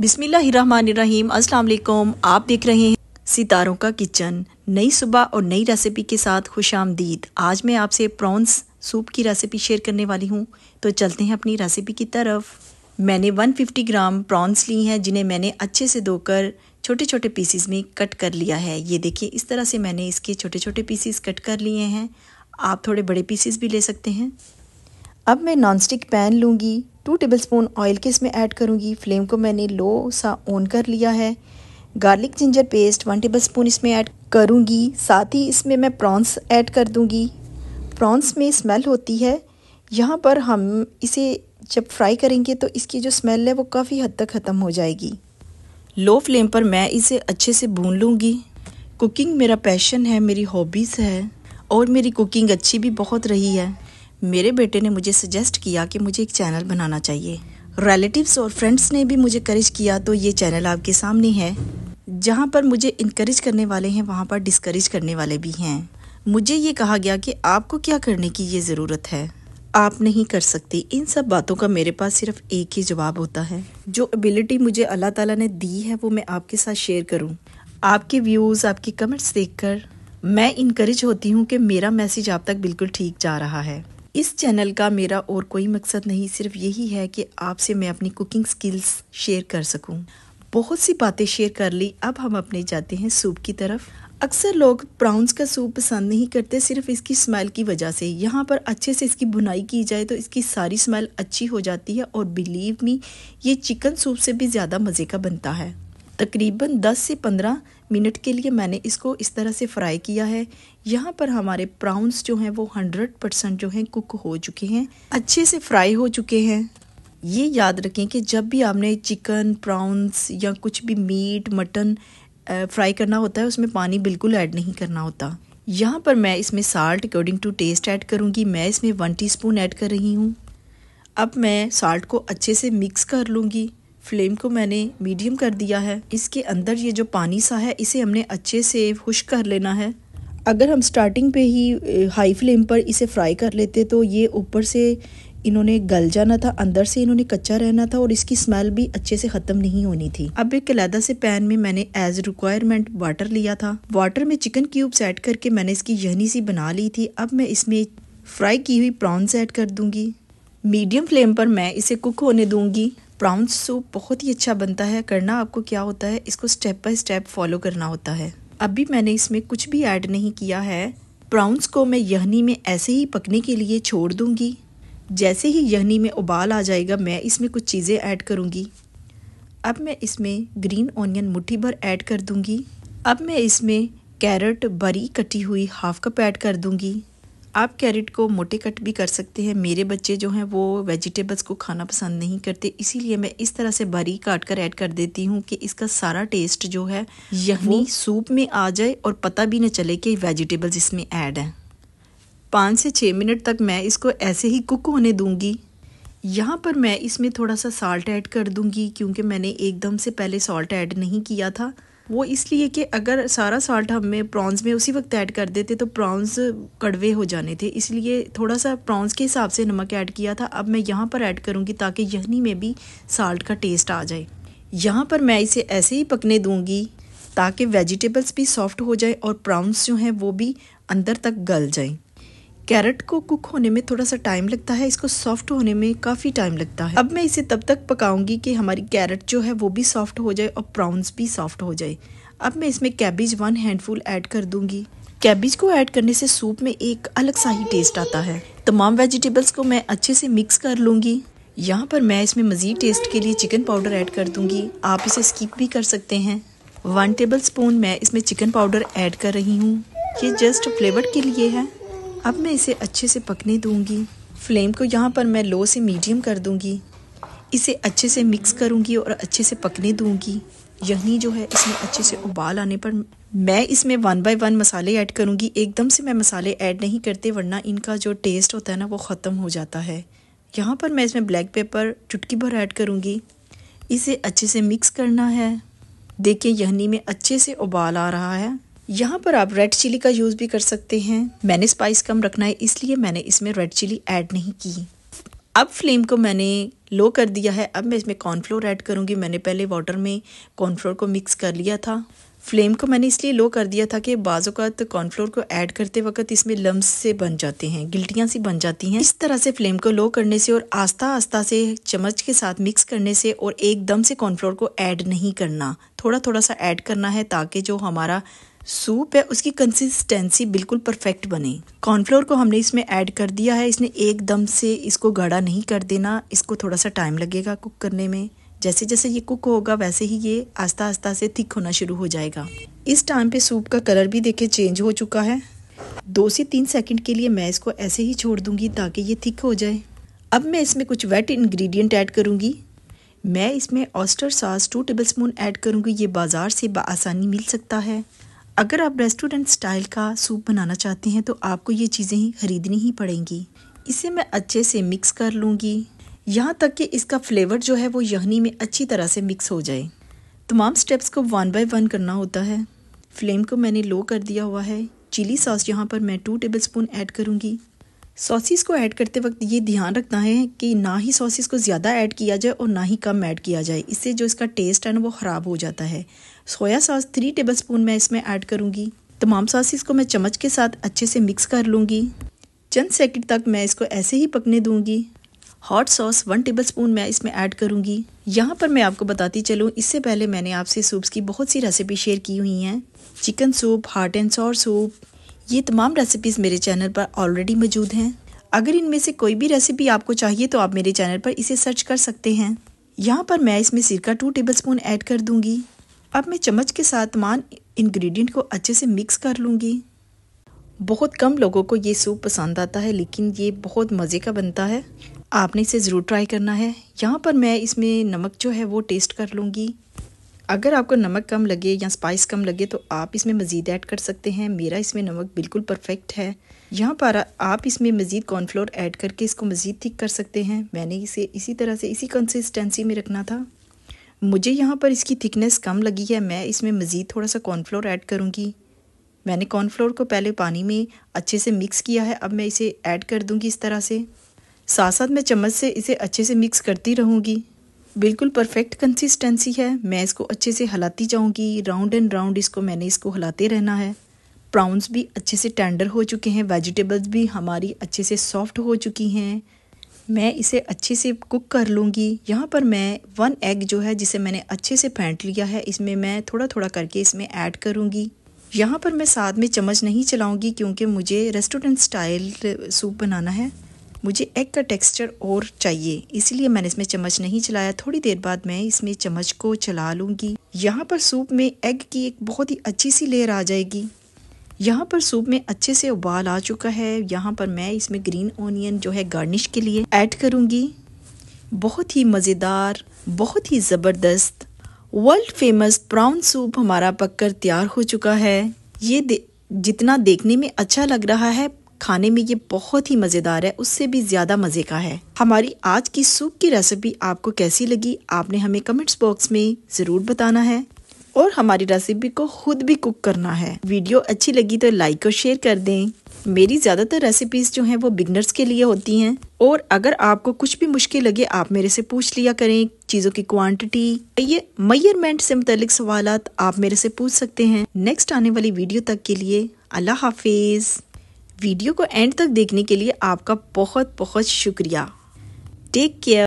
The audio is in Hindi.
बिसमीम अस्सलाम आप देख रहे हैं सितारों का किचन नई सुबह और नई रेसिपी के साथ खुश आमदीद आज मैं आपसे प्रॉन्स सूप की रेसिपी शेयर करने वाली हूँ तो चलते हैं अपनी रेसिपी की तरफ मैंने 150 ग्राम प्रॉन्स ली हैं जिन्हें मैंने अच्छे से धोकर छोटे छोटे पीसीस में कट कर लिया है ये देखिए इस तरह से मैंने इसके छोटे छोटे पीसीस कट कर लिए हैं आप थोड़े बड़े पीसीस भी ले सकते हैं अब मैं नॉन स्टिक पैन लूँगी टू टेबल स्पून ऑयल के इसमें ऐड करूँगी फ्लेम को मैंने लो सा ऑन कर लिया है garlic ginger paste one tablespoon इसमें ऐड करूँगी साथ ही इसमें मैं प्रॉन्स ऐड कर दूँगी प्रॉन्स में स्मेल होती है यहाँ पर हम इसे जब फ्राई करेंगे तो इसकी जो स्मेल है वो काफ़ी हद तक ख़त्म हो जाएगी लो फ्लेम पर मैं इसे अच्छे से भून लूँगी कुकिंग मेरा पैशन है मेरी हॉबीज़ है और मेरी कुकिंग अच्छी भी बहुत रही है मेरे बेटे ने मुझे सजेस्ट किया कि मुझे एक चैनल बनाना चाहिए रिलेटिव्स और फ्रेंड्स ने भी मुझे करेज किया तो ये चैनल आपके सामने है जहाँ पर मुझे इनक्रेज करने वाले हैं वहाँ पर डिस्करेज करने वाले भी हैं मुझे ये कहा गया कि आपको क्या करने की ये ज़रूरत है आप नहीं कर सकती इन सब बातों का मेरे पास सिर्फ एक ही जवाब होता है जो एबिलिटी मुझे अल्लाह ताला ने दी है वो मैं आपके साथ शेयर करूं। आपके व्यूज़ आपके कमेंट्स देखकर मैं इनक्रेज होती हूं कि मेरा मैसेज आप तक बिल्कुल ठीक जा रहा है इस चैनल का मेरा और कोई मकसद नहीं सिर्फ यही है कि आपसे मैं अपनी कुकिंग स्किल्स शेयर कर सकूं। बहुत सी बातें शेयर कर ली अब हम अपने जाते हैं सूप की तरफ अक्सर लोग प्राउंस का सूप पसंद नहीं करते सिर्फ इसकी स्मेल की वजह से यहाँ पर अच्छे से इसकी बुनाई की जाए तो इसकी सारी स्मेल अच्छी हो जाती है और बिलीव मी ये चिकन सूप से भी ज़्यादा मज़े का बनता है तकरीबन 10 से 15 मिनट के लिए मैंने इसको इस तरह से फ्राई किया है यहाँ पर हमारे प्राउन्स जो हैं वो 100 परसेंट जो हैं कुक हो चुके हैं अच्छे से फ्राई हो चुके हैं ये याद रखें कि जब भी आपने चिकन प्राउन्स या कुछ भी मीट मटन फ्राई करना होता है उसमें पानी बिल्कुल ऐड नहीं करना होता यहाँ पर मैं इसमें salt according to taste add करूँगी मैं इसमें वन टी ऐड कर रही हूँ अब मैं साल्ट को अच्छे से मिक्स कर लूँगी फ्लेम को मैंने मीडियम कर दिया है इसके अंदर ये जो पानी सा है इसे हमने अच्छे से खुश कर लेना है अगर हम स्टार्टिंग पे ही हाई फ्लेम पर इसे फ्राई कर लेते तो ये ऊपर से इन्होंने गल जाना था अंदर से इन्होंने कच्चा रहना था और इसकी स्मेल भी अच्छे से ख़त्म नहीं होनी थी अब एक कलादा से पैन में मैंने एज रिक्वायरमेंट वाटर लिया था वाटर में चिकन क्यूब्स ऐड करके मैंने इसकी यहनी सी बना ली थी अब मैं इसमें फ्राई की हुई प्रॉन्स ऐड कर दूंगी मीडियम फ्लेम पर मैं इसे कुक होने दूंगी प्राउन सूप बहुत ही अच्छा बनता है करना आपको क्या होता है इसको स्टेप बाय स्टेप फॉलो करना होता है अभी मैंने इसमें कुछ भी ऐड नहीं किया है प्राउन्स को मैं यहनी में ऐसे ही पकने के लिए छोड़ दूंगी जैसे ही यहनी में उबाल आ जाएगा मैं इसमें कुछ चीज़ें ऐड करूंगी अब मैं इसमें ग्रीन ऑनियन मुट्ठी भर ऐड कर दूंगी अब मैं इसमें कैरेट बरी कटी हुई हाफ कप ऐड कर दूंगी आप कैरेट को मोटे कट भी कर सकते हैं मेरे बच्चे जो हैं वो वेजिटेबल्स को खाना पसंद नहीं करते इसीलिए मैं इस तरह से बारीक काट कर ऐड कर देती हूँ कि इसका सारा टेस्ट जो है यही सूप में आ जाए और पता भी ना चले कि वेजिटेबल्स इसमें ऐड हैं पाँच से छः मिनट तक मैं इसको ऐसे ही कुक होने दूँगी यहाँ पर मैं इसमें थोड़ा सा साल्ट ऐड कर दूँगी क्योंकि मैंने एकदम से पहले सॉल्ट ऐड नहीं किया था वो इसलिए कि अगर सारा साल्ट हमें प्रॉन्स में उसी वक्त ऐड कर देते तो प्रॉन्स कड़वे हो जाने थे इसलिए थोड़ा सा प्रॉन्स के हिसाब से नमक ऐड किया था अब मैं यहाँ पर ऐड करूँगी ताकि यहनी में भी साल्ट का टेस्ट आ जाए यहाँ पर मैं इसे ऐसे ही पकने दूँगी ताकि वेजिटेबल्स भी सॉफ्ट हो जाए और प्रॉन्स जो हैं वो भी अंदर तक गल जाएँ कैरेट को कुक होने में थोड़ा सा टाइम लगता है इसको सॉफ्ट होने में काफ़ी टाइम लगता है अब मैं इसे तब तक पकाऊंगी कि हमारी कैरेट जो है वो भी सॉफ्ट हो जाए और प्राउन्स भी सॉफ्ट हो जाए अब मैं इसमें कैबिज वन हैंडफुल ऐड कर दूंगी कैबिज को ऐड करने से सूप में एक अलग सा ही टेस्ट आता है तमाम वेजिटेबल्स को मैं अच्छे से मिक्स कर लूँगी यहाँ पर मैं इसमें मज़ीद टेस्ट के लिए चिकन पाउडर ऐड कर दूँगी आप इसे स्किप भी कर सकते हैं वन टेबल स्पून मैं इसमें चिकन पाउडर ऐड कर रही हूँ ये जस्ट फ्लेवर के लिए है अब मैं इसे अच्छे से पकने दूंगी फ्लेम को यहाँ पर मैं लो से मीडियम कर दूंगी इसे अच्छे से मिक्स करूंगी और अच्छे से पकने दूंगी यही जो है इसमें अच्छे से उबाल आने पर मैं इसमें वन बाय वन मसाले ऐड करूंगी एकदम से मैं मसाले ऐड नहीं करते वरना इनका जो टेस्ट होता है ना वो ख़त्म हो जाता है यहाँ पर मैं इसमें ब्लैक पेपर चुटकी भर ऐड करूँगी इसे अच्छे से मिक्स करना है देखिए यहनी में अच्छे से उबाल आ रहा है यहाँ पर आप रेड चिली का यूज़ भी कर सकते हैं मैंने स्पाइस कम रखना है इसलिए मैंने इसमें रेड चिली ऐड नहीं की अब फ्लेम को मैंने लो कर दिया है अब मैं इसमें कॉर्नफ्लोर ऐड करूँगी मैंने पहले वाटर में कॉर्नफ्लोर को मिक्स कर लिया था फ्लेम को मैंने इसलिए लो कर दिया था कि बाज़ात कॉर्नफ्लोर को ऐड करते वक्त इसमें लम्स से बन जाते हैं गिल्टियाँ सी बन जाती हैं इस तरह से फ्लेम को लो करने से और आस्ता आस्ता से चम्मच के साथ मिक्स करने से और एकदम से कॉर्नफ्लोर को ऐड नहीं करना थोड़ा थोड़ा सा ऐड करना है ताकि जो हमारा सूप है उसकी कंसिस्टेंसी बिल्कुल परफेक्ट बने कॉर्नफ्लोर को हमने इसमें ऐड कर दिया है इसने एकदम से इसको गाढ़ा नहीं कर देना इसको थोड़ा सा टाइम लगेगा कुक करने में जैसे जैसे ये कुक होगा वैसे ही ये आस्ता आस्ता से थिक होना शुरू हो जाएगा इस टाइम पे सूप का कलर भी देखे चेंज हो चुका है दो से तीन सेकेंड के लिए मैं इसको ऐसे ही छोड़ दूंगी ताकि ये थिक हो जाए अब मैं इसमें कुछ वेट इन्ग्रीडियंट ऐड करूँगी मैं इसमें oyster sauce two tablespoon add करूँगी ये बाज़ार से बसानी मिल सकता है अगर आप रेस्टोरेंट स्टाइल का सूप बनाना चाहते हैं तो आपको ये चीज़ें ही ख़रीदनी ही पड़ेंगी इसे मैं अच्छे से मिक्स कर लूँगी यहाँ तक कि इसका फ्लेवर जो है वो यहनी में अच्छी तरह से मिक्स हो जाए तमाम स्टेप्स को वन बाय वन करना होता है फ्लेम को मैंने लो कर दिया हुआ है चिली सॉस यहाँ पर मैं टू टेबल स्पून ऐड करूँगी सॉसेस को ऐड करते वक्त ये ध्यान रखना है कि ना ही सॉसेस को ज़्यादा ऐड किया जाए और ना ही कम ऐड किया जाए इससे जो इसका टेस्ट है ना वो ख़राब हो जाता है soya sauce three tablespoon मैं इसमें ऐड करूँगी तमाम सॉसेस को मैं चम्मच के साथ अच्छे से मिक्स कर लूँगी चंद सेकंड तक मैं इसको ऐसे ही पकने दूँगी hot sauce one tablespoon मैं इसमें ऐड करूँगी यहाँ पर मैं आपको बताती चलूँ इससे पहले मैंने आपसे सूप्स की बहुत सी रेसिपी शेयर की हुई हैं chicken soup hot and sour soup ये तमाम रेसिपीज़ मेरे चैनल पर ऑलरेडी मौजूद हैं अगर इनमें से कोई भी रेसिपी आपको चाहिए तो आप मेरे चैनल पर इसे सर्च कर सकते हैं यहाँ पर मैं इसमें सिरका टू टेबल स्पून ऐड कर दूँगी अब मैं चम्मच के साथ तमाम इन्ग्रीडियंट को अच्छे से मिक्स कर लूँगी बहुत कम लोगों को ये सूप पसंद आता है लेकिन ये बहुत मज़े का बनता है आपने इसे ज़रूर ट्राई करना है यहाँ पर मैं इसमें नमक जो है वो टेस्ट कर लूँगी अगर आपको नमक कम लगे या स्पाइस कम लगे तो आप इसमें मज़ीद ऐड कर सकते हैं मेरा इसमें नमक बिल्कुल परफेक्ट है यहाँ पर आप इसमें मज़ीद कॉर्नफ्लोर ऐड करके इसको मज़ीद ठीक कर सकते हैं मैंने इसे इसी तरह से इसी कंसिस्टेंसी में रखना था मुझे यहाँ पर इसकी थिकनेस कम लगी है मैं इसमें मज़ीद थोड़ा सा कॉर्नफ्लोर ऐड करूँगी मैंने कॉर्नफ्लोर को पहले पानी में अच्छे से मिक्स किया है अब मैं इसे ऐड कर दूँगी इस तरह से साथ साथ मैं चम्मच से इसे अच्छे से मिक्स करती रहूँगी बिल्कुल परफेक्ट कंसिस्टेंसी है मैं इसको अच्छे से हलाती जाऊंगी राउंड एंड राउंड इसको मैंने इसको हलाते रहना है प्राउन्स भी अच्छे से टेंडर हो चुके हैं वेजिटेबल्स भी हमारी अच्छे से सॉफ्ट हो चुकी हैं मैं इसे अच्छे से कुक कर लूँगी यहाँ पर मैं वन एग जो है जिसे मैंने अच्छे से फेंट लिया है इसमें मैं थोड़ा थोड़ा करके इसमें ऐड करूँगी यहाँ पर मैं साथ में चम्मच नहीं चलाऊँगी क्योंकि मुझे रेस्टोरेंट स्टाइल सूप बनाना है मुझे एग का टेक्सचर और चाहिए इसलिए मैंने इसमें चम्मच नहीं चलाया थोड़ी देर बाद मैं इसमें चम्मच को चला लूँगी यहाँ पर सूप में एग की एक बहुत ही अच्छी सी लेयर आ जाएगी यहाँ पर सूप में अच्छे से उबाल आ चुका है यहाँ पर मैं इसमें ग्रीन ऑनियन जो है गार्निश के लिए ऐड करूँगी बहुत ही मज़ेदार बहुत ही ज़बरदस्त वर्ल्ड फेमस प्राउन सूप हमारा पककर तैयार हो चुका है ये दे, जितना देखने में अच्छा लग रहा है खाने में ये बहुत ही मज़ेदार है उससे भी ज़्यादा मज़े का है हमारी आज की सूप की रेसिपी आपको कैसी लगी आपने हमें कमेंट्स बॉक्स में ज़रूर बताना है और हमारी रेसिपी को खुद भी कुक करना है वीडियो अच्छी लगी तो लाइक और शेयर कर दें मेरी ज़्यादातर रेसिपीज़ जो हैं वो बिगनर्स के लिए होती हैं और अगर आपको कुछ भी मुश्किल लगे आप मेरे से पूछ लिया करें चीज़ों की क्वांटिटी ये मैयरमेंट से मुतलिक सवाल आप मेरे से पूछ सकते हैं नेक्स्ट आने वाली वीडियो तक के लिए अल्लाह हाफिज़ वीडियो को एंड तक देखने के लिए आपका बहुत बहुत शुक्रिया टेक केयर